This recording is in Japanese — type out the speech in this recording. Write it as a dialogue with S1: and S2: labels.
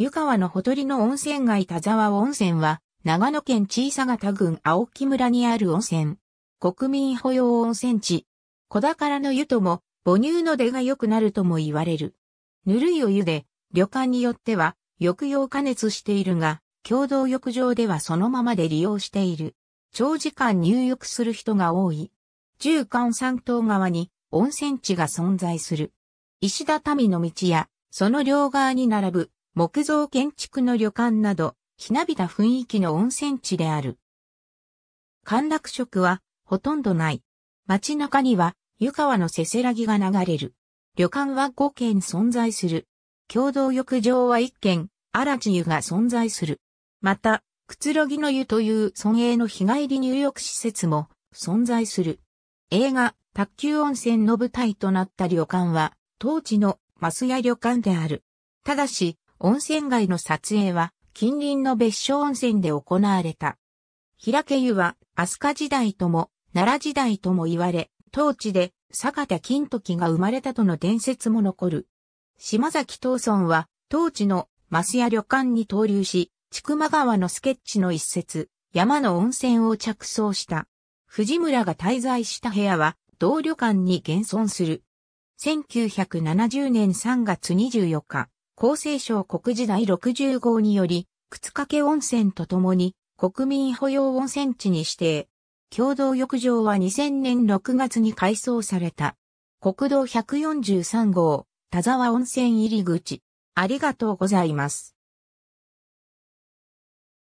S1: 湯
S2: 川のほとりの温泉街田沢温泉は、長野県小佐潟郡青木村にある温泉。国民保養温泉地。小宝の湯とも、母乳の出が良くなるとも言われる。ぬるいお湯で、旅館によっては、浴用加熱しているが、共同浴場ではそのままで利用している。長時間入浴する人が多い。中間三島側に温泉地が存在する。石畳の道や、その両側に並ぶ木造建築の旅館など、ひなびた雰囲気の温泉地である。歓楽色はほとんどない。街中には湯川のせせらぎが流れる。旅館は5軒存在する。共同浴場は1軒、荒地湯が存在する。また、くつろぎの湯という村営の日帰り入浴施設も存在する。映画、卓球温泉の舞台となった旅館は、当時のマスヤ旅館である。ただし、温泉街の撮影は近隣の別所温泉で行われた。平家湯は飛鳥時代とも奈良時代とも言われ、当地で坂田金時が生まれたとの伝説も残る。島崎東村は当地のマスや旅館に投留し、千曲川のスケッチの一節、山の温泉を着想した。藤村が滞在した部屋は同旅館に現存する。1970年3月24日、厚生省国時代60号により、靴掛け温泉とともに国民保養温泉地に指定。共同浴場は2000年6月に改装された。国道143号、田沢温泉入り口。ありがとうございます。